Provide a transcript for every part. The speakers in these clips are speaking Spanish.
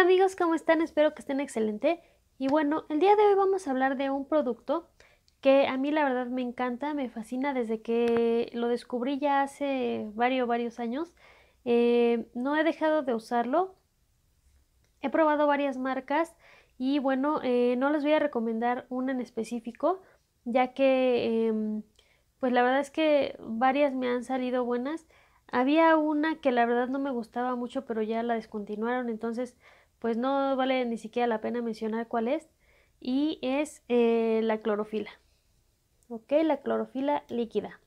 Hola amigos, ¿cómo están? Espero que estén excelente. Y bueno, el día de hoy vamos a hablar de un producto que a mí la verdad me encanta, me fascina desde que lo descubrí ya hace varios, varios años. Eh, no he dejado de usarlo. He probado varias marcas y bueno, eh, no les voy a recomendar una en específico, ya que em, pues la verdad es que varias me han salido buenas. Había una que la verdad no me gustaba mucho, pero ya la descontinuaron, entonces pues no vale ni siquiera la pena mencionar cuál es, y es eh, la clorofila. ¿Ok? La clorofila líquida.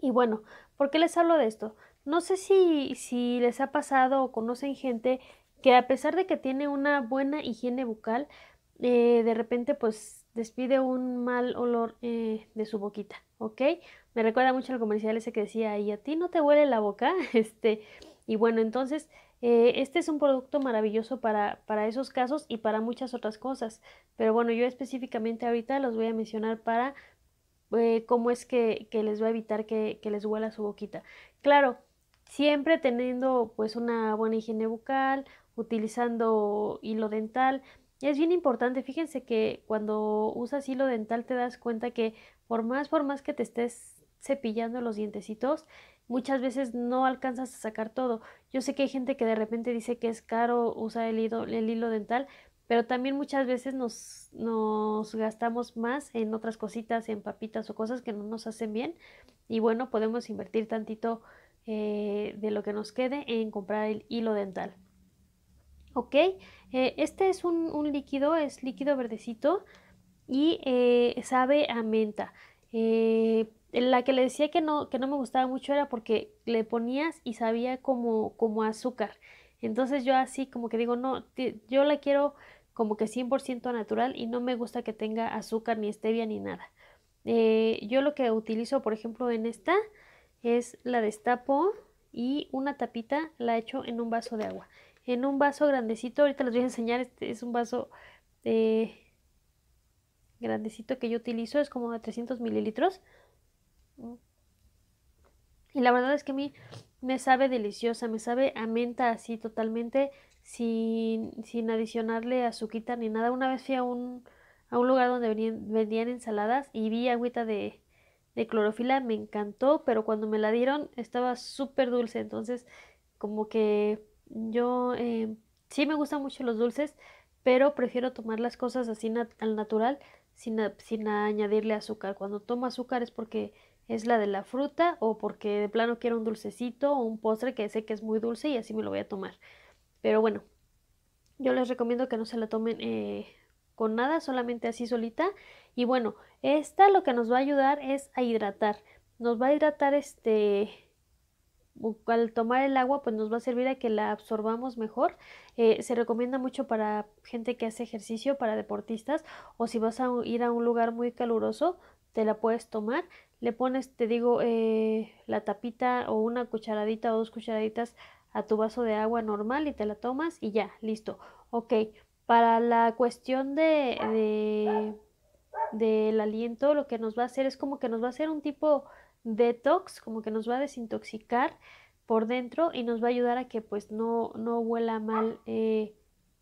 Y bueno, ¿por qué les hablo de esto? No sé si, si les ha pasado o conocen gente que a pesar de que tiene una buena higiene bucal, eh, de repente pues despide un mal olor eh, de su boquita, ¿ok? Me recuerda mucho al comercial ese que decía, ¿y a ti no te huele la boca? Este, y bueno, entonces eh, este es un producto maravilloso para, para esos casos y para muchas otras cosas. Pero bueno, yo específicamente ahorita los voy a mencionar para eh, cómo es que, les va a evitar que, que, les huela su boquita. Claro, siempre teniendo pues una buena higiene bucal, utilizando hilo dental. Es bien importante, fíjense que cuando usas hilo dental te das cuenta que por más por más que te estés cepillando los dientecitos, muchas veces no alcanzas a sacar todo. Yo sé que hay gente que de repente dice que es caro usar el hilo, el hilo dental, pero también muchas veces nos, nos gastamos más en otras cositas, en papitas o cosas que no nos hacen bien. Y bueno, podemos invertir tantito eh, de lo que nos quede en comprar el hilo dental. Ok, eh, este es un, líquido, es líquido verdecito y eh, sabe a menta la que le decía que no, que no me gustaba mucho era porque le ponías y sabía como, azúcar. Entonces yo así como que digo, no, yo la quiero como que 100% natural y no me gusta que tenga azúcar ni stevia ni nada. Eh, yo lo que utilizo, por ejemplo, en esta es la destapo y una tapita la echo en un vaso de agua. En un vaso grandecito, ahorita les voy a enseñar, este es un vaso eh, grandecito que yo utilizo, es como de 300 mililitros. Y la verdad es que a mí me sabe deliciosa, me sabe a menta así totalmente, sin, sin adicionarle azuquita ni nada. Una vez fui a un, lugar donde vendían ensaladas y vi agüita de, de clorofila, me encantó, pero cuando me la dieron estaba súper dulce, entonces como que yo eh, sí me gustan mucho los dulces, pero prefiero tomar las cosas así al natural sin, sin añadirle azúcar. Cuando tomo azúcar es porque es la de la fruta o porque de plano quiero un dulcecito o un postre que sé que es muy dulce y así me lo voy a tomar. Pero bueno, yo les recomiendo que no se la tomen eh, con nada, solamente así solita. Y bueno, esta lo que nos va a ayudar es a hidratar. Nos va a hidratar este al tomar el agua pues nos va a servir a que la absorbamos mejor. Eh, se recomienda mucho para gente que hace ejercicio, para deportistas o si vas a ir a un lugar muy caluroso te la puedes tomar. Le pones, te digo, eh, la tapita o una cucharadita o dos cucharaditas a tu vaso de agua normal y te la tomas y ya, listo. Ok, para la cuestión de, de del aliento lo que nos va a hacer es como que nos va a hacer un tipo detox, como que nos va a desintoxicar por dentro y nos va a ayudar a que pues no, no huela mal eh,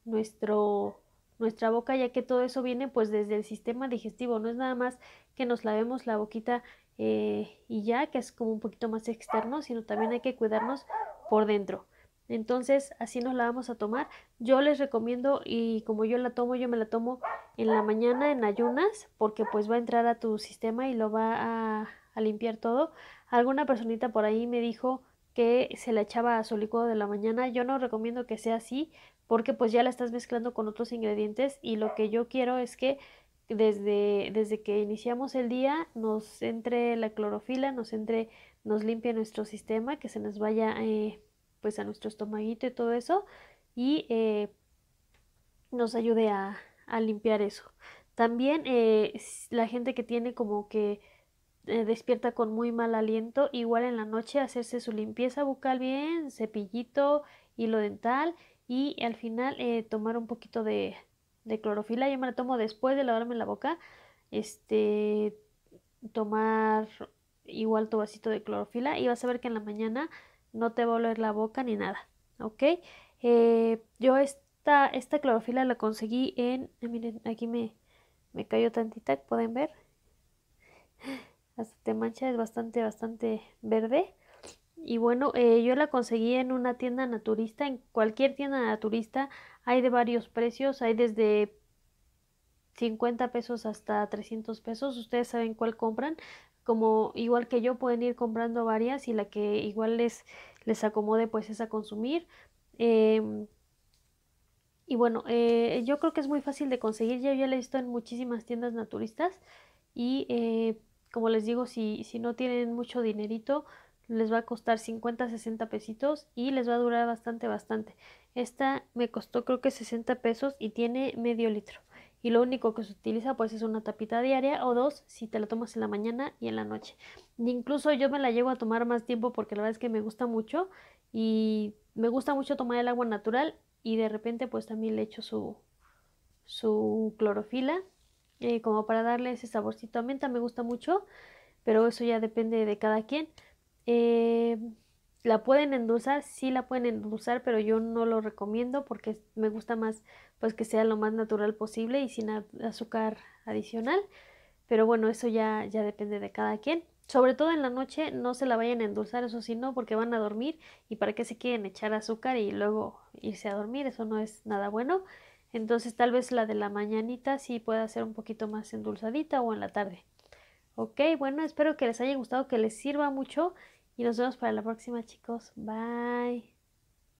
nuestro, nuestra boca, ya que todo eso viene pues desde el sistema digestivo, no es nada más que nos lavemos la boquita eh, y ya, que es como un poquito más externo, sino también hay que cuidarnos por dentro. Entonces así nos la vamos a tomar. Yo les recomiendo y como yo la tomo, yo me la tomo en la mañana en ayunas porque pues va a entrar a tu sistema y lo va a, a limpiar todo. Alguna personita por ahí me dijo que se la echaba a su licuado de la mañana. Yo no recomiendo que sea así porque pues ya la estás mezclando con otros ingredientes y lo que yo quiero es que desde, desde que iniciamos el día nos entre la clorofila, nos entre, nos limpie nuestro sistema, que se nos vaya eh, pues a nuestro estomaguito y todo eso y eh, nos ayude a, limpiar eso. También eh, la gente que tiene como que eh, despierta con muy mal aliento, igual en la noche hacerse su limpieza bucal bien, cepillito, hilo dental y al final eh, tomar un poquito de, clorofila. Yo me la tomo después de lavarme la boca. Este, tomar igual tu vasito de clorofila y vas a ver que en la mañana no te va a oler la boca ni nada. ¿Ok? Eh, yo esta, esta clorofila la conseguí en... miren, aquí me, me cayó tantita, pueden ver hasta te mancha, es bastante, bastante verde. Y bueno, eh, yo la conseguí en una tienda naturista, en cualquier tienda naturista hay de varios precios, hay desde 50 pesos hasta 300 pesos, ustedes saben cuál compran, como igual que yo pueden ir comprando varias y la que igual les, les acomode pues es a consumir. Em, y bueno, eh, yo creo que es muy fácil de conseguir, ya, ya la he visto en muchísimas tiendas naturistas y eh, como les digo, si, si no tienen mucho dinerito, les va a costar 50, 60 pesitos y les va a durar bastante, bastante. Esta me costó creo que 60 pesos y tiene medio litro. Y lo único que se utiliza pues es una tapita diaria o dos si te la tomas en la mañana y en la noche. incluso yo me la llevo a tomar más tiempo porque la verdad es que me gusta mucho y me gusta mucho tomar el agua natural y de repente pues también le echo su, su clorofila eh, como para darle ese saborcito a menta, me gusta mucho, pero eso ya depende de cada quien. Eh, la pueden endulzar, sí la pueden endulzar, pero yo no lo recomiendo porque me gusta más pues que sea lo más natural posible y sin azúcar adicional. Pero bueno, eso ya, ya depende de cada quien. Sobre todo en la noche no se la vayan a endulzar, eso sí no, porque van a dormir y para qué se quieren echar azúcar y luego irse a dormir, eso no es nada bueno. Entonces tal vez la de la mañanita sí pueda ser un poquito más endulzadita o en la tarde. Ok, bueno, espero que les haya gustado, que les sirva mucho y nos vemos para la próxima chicos. Bye.